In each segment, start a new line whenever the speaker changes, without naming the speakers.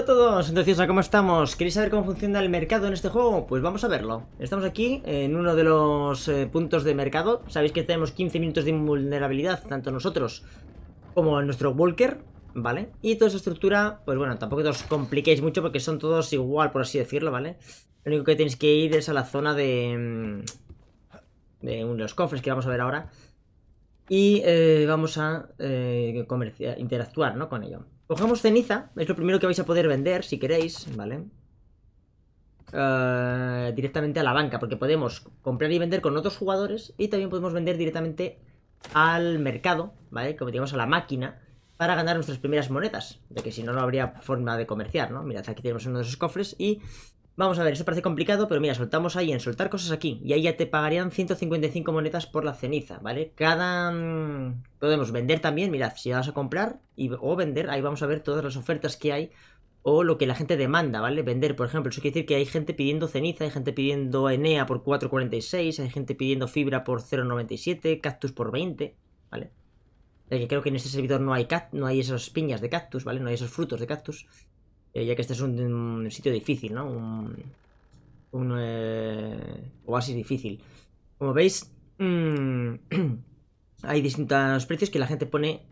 Hola a todos, entonces ¿cómo estamos? ¿Queréis saber cómo funciona el mercado en este juego? Pues vamos a verlo Estamos aquí en uno de los eh, puntos de mercado Sabéis que tenemos 15 minutos de invulnerabilidad Tanto nosotros como nuestro Walker ¿Vale? Y toda esa estructura, pues bueno, tampoco os compliquéis mucho Porque son todos igual, por así decirlo, ¿vale? Lo único que tenéis que ir es a la zona de... Mm, de los cofres que vamos a ver ahora Y eh, vamos a eh, interactuar, ¿no? Con ello Cogemos ceniza, es lo primero que vais a poder vender si queréis, ¿vale? Eh, directamente a la banca, porque podemos comprar y vender con otros jugadores y también podemos vender directamente al mercado, ¿vale? Como digamos a la máquina, para ganar nuestras primeras monedas, de que si no, no habría forma de comerciar, ¿no? Mirad, aquí tenemos uno de esos cofres y Vamos a ver, eso parece complicado, pero mira, soltamos ahí en soltar cosas aquí. Y ahí ya te pagarían 155 monedas por la ceniza, ¿vale? Cada... Mm, podemos vender también, mirad, si vas a comprar y... o vender, ahí vamos a ver todas las ofertas que hay o lo que la gente demanda, ¿vale? Vender, por ejemplo, eso quiere decir que hay gente pidiendo ceniza, hay gente pidiendo Enea por 4.46, hay gente pidiendo fibra por 0.97, cactus por 20, ¿vale? que creo que en este servidor no hay, cat... no hay esas piñas de cactus, ¿vale? No hay esos frutos de cactus. Eh, ya que este es un, sitio difícil, ¿no? Un, un eh, oasis difícil. Como veis, mm, hay distintos precios que la gente pone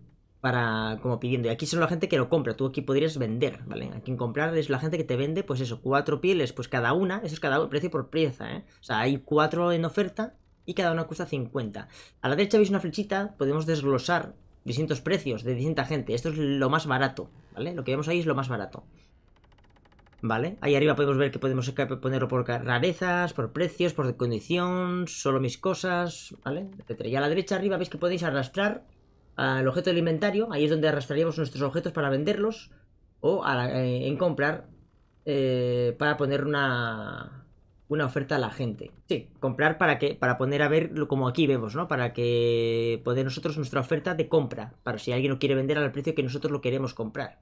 para como pidiendo. Y aquí son la gente que lo compra. Tú aquí podrías vender, ¿vale? Aquí en comprar es la gente que te vende, pues eso, cuatro pieles, pues cada una. Eso es cada precio por pieza, ¿eh? O sea, hay cuatro en oferta y cada una cuesta 50. A la derecha veis una flechita, podemos desglosar distintos precios de distinta gente. Esto es lo más barato, ¿vale? Lo que vemos ahí es lo más barato. ¿vale? Ahí arriba podemos ver que podemos ponerlo por rarezas, por precios, por condición, solo mis cosas, ¿vale? Etcétera. Y a la derecha arriba veis que podéis arrastrar al objeto del inventario, ahí es donde arrastraríamos nuestros objetos para venderlos o eh, en comprar eh, para poner una, una oferta a la gente. Sí, comprar para que para poner a ver como aquí vemos, ¿no? Para que poner nosotros nuestra oferta de compra, para si alguien lo quiere vender al precio que nosotros lo queremos comprar.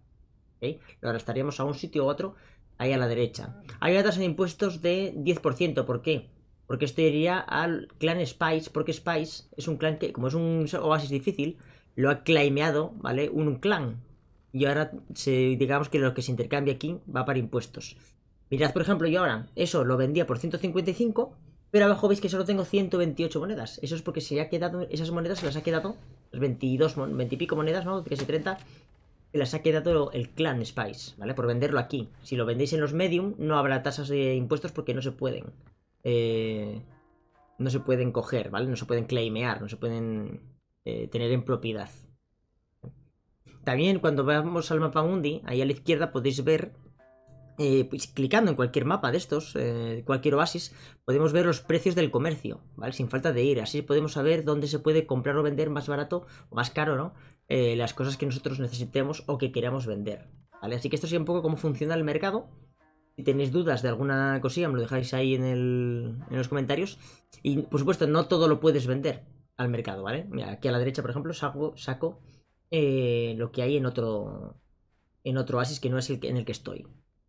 Lo arrastraríamos a un sitio u otro ahí a la derecha. Hay una tasa de impuestos de 10%, ¿por qué? Porque esto iría al clan Spice, porque Spice es un clan que, como es un oasis difícil, lo ha claimeado, ¿vale? Un clan. Y ahora, digamos que lo que se intercambia aquí va para impuestos. Mirad, por ejemplo, yo ahora eso lo vendía por 155, pero abajo veis que solo tengo 128 monedas. Eso es porque se ha quedado, esas monedas se las ha quedado, 22, 20 y pico monedas, ¿no? Casi 30, les ha quedado el clan Spice, ¿vale? Por venderlo aquí. Si lo vendéis en los medium, no habrá tasas de impuestos porque no se pueden. Eh, no se pueden coger, ¿vale? No se pueden claimear, no se pueden eh, tener en propiedad. También cuando vamos al mapa mundi, ahí a la izquierda podéis ver eh, pues clicando en cualquier mapa de estos, eh, cualquier oasis, podemos ver los precios del comercio, ¿vale? Sin falta de ir. Así podemos saber dónde se puede comprar o vender más barato o más caro, ¿no? Eh, las cosas que nosotros necesitemos o que queramos vender, ¿vale? Así que esto es un poco cómo funciona el mercado. Si tenéis dudas de alguna cosilla, me lo dejáis ahí en, los comentarios. Y, por supuesto, no todo lo puedes vender al mercado, ¿vale? aquí a la derecha, por ejemplo, saco, saco lo que hay en otro, en otro oasis que no es el que, en el que estoy,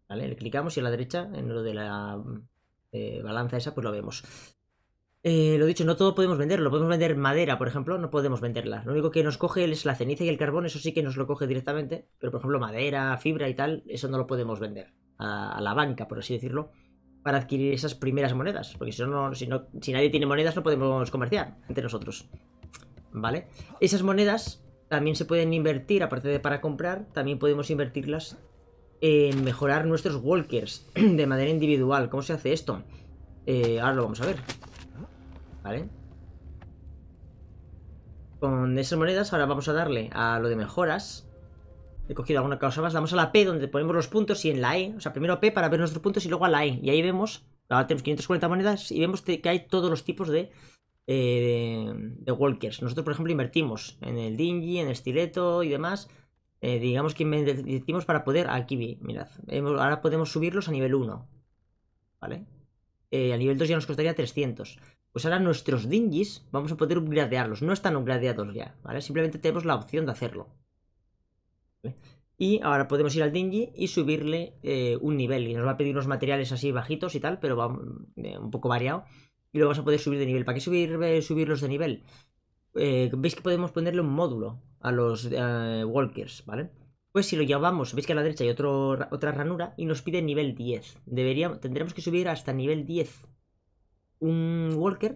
le clicamos y a la derecha, en lo de la eh, balanza esa, pues lo vemos. Eh, lo dicho, no todo podemos venderlo. Podemos vender madera, por ejemplo, no podemos venderla. Lo único que nos coge es la ceniza y el carbón, eso sí que nos lo coge directamente. Pero, por ejemplo, madera, fibra y tal, eso no lo podemos vender a, la banca, por así decirlo, para adquirir esas primeras monedas. Porque si, si, no, si nadie tiene monedas, no podemos comerciar entre nosotros. ¿Vale? Esas monedas también se pueden invertir, aparte de para comprar, también podemos invertirlas mejorar nuestros walkers de manera individual. ¿Cómo se hace esto? Eh, ahora lo vamos a ver. ¿Vale? Con esas monedas ahora vamos a darle a lo de mejoras. He cogido alguna cosa más. Damos a la P donde ponemos los puntos y en la E. O sea, primero P para ver nuestros puntos y luego a la E. Y ahí vemos, ahora tenemos 540 monedas y vemos que hay todos los tipos eh, de, de, walkers. Nosotros, por ejemplo, invertimos en el dingy, en el estileto y demás. Eh, digamos que invertimos para poder, aquí mirad, ahora podemos subirlos a nivel 1, ¿vale? Eh, a nivel 2 ya nos costaría 300. Pues ahora nuestros dingis vamos a poder upgradearlos, no están upgradeados ya, ¿vale? Simplemente tenemos la opción de hacerlo. Y ahora podemos ir al dingy y subirle eh, un nivel, y nos va a pedir unos materiales así bajitos y tal, pero va un poco variado. Y lo vamos a poder subir de nivel. ¿Para qué subir, subirlos de nivel? Eh, veis que podemos ponerle un módulo a los eh, walkers, ¿vale? Pues si lo llevamos, veis que a la derecha hay otra ranura y nos pide nivel 10. Deberíamos, tendremos que subir hasta nivel 10 un walker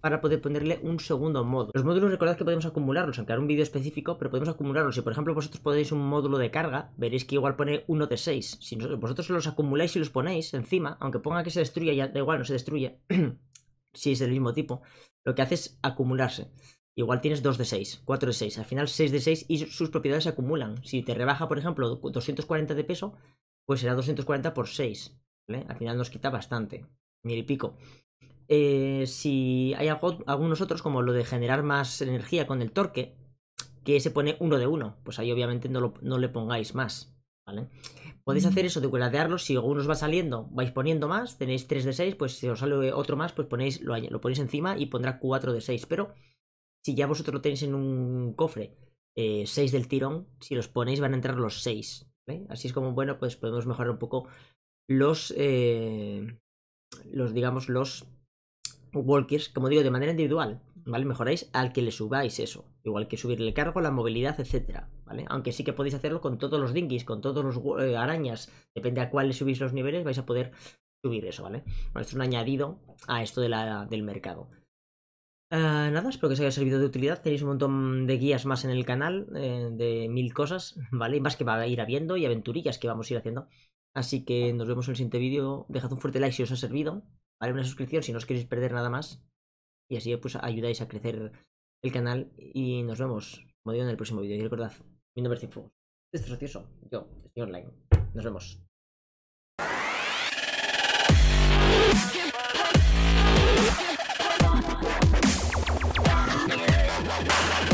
para poder ponerle un segundo módulo. Los módulos recordad que podemos acumularlos, aunque haré un vídeo específico, pero podemos acumularlos. Si por ejemplo vosotros podéis un módulo de carga, veréis que igual pone uno de 6. Si vosotros los acumuláis y los ponéis encima, aunque ponga que se destruya, da igual, no se destruye, si es del mismo tipo, lo que hace es acumularse igual tienes 2 de 6, 4 de 6, al final 6 de 6 y sus propiedades se acumulan. Si te rebaja, por ejemplo, 240 de peso, pues será 240 por 6. Al final nos quita bastante, mil y pico. Eh, si hay algunos otros, como lo de generar más energía con el torque, que se pone 1 de 1, pues ahí obviamente no, le pongáis más. Podéis hacer mm. eso de gradearlo, si alguno os va saliendo, vais poniendo más, tenéis 3 de 6, pues si os sale otro más, pues lo, lo ponéis encima y pondrá 4 de 6, pero si ya vosotros lo tenéis en un cofre, 6 eh, del tirón, si los ponéis van a entrar los 6. ¿eh? Así es como, bueno, pues podemos mejorar un poco los, eh, los, digamos, los walkers, como digo, de manera individual, ¿vale? Mejoráis al que le subáis eso, igual que subirle el cargo, la movilidad, etcétera, ¿vale? Aunque sí que podéis hacerlo con todos los dinghies, con todos los arañas, depende a cuál le subís los niveles, vais a poder subir eso, ¿vale? Bueno, esto es un añadido a esto de la, del mercado. Eh, nada, espero que os haya servido de utilidad. Tenéis un montón de guías más en el canal, eh, de mil cosas, ¿vale? Y más que va a ir habiendo y aventurillas que vamos a ir haciendo. Así que nos vemos en el siguiente vídeo. Dejad un fuerte like si os ha servido, ¿vale? Una suscripción si no os queréis perder nada más. Y así pues ayudáis a crecer el canal. Y nos vemos, como en el próximo vídeo. Y recordad, mi nombre es Este es Yo, estoy online. Nos vemos. Yeah.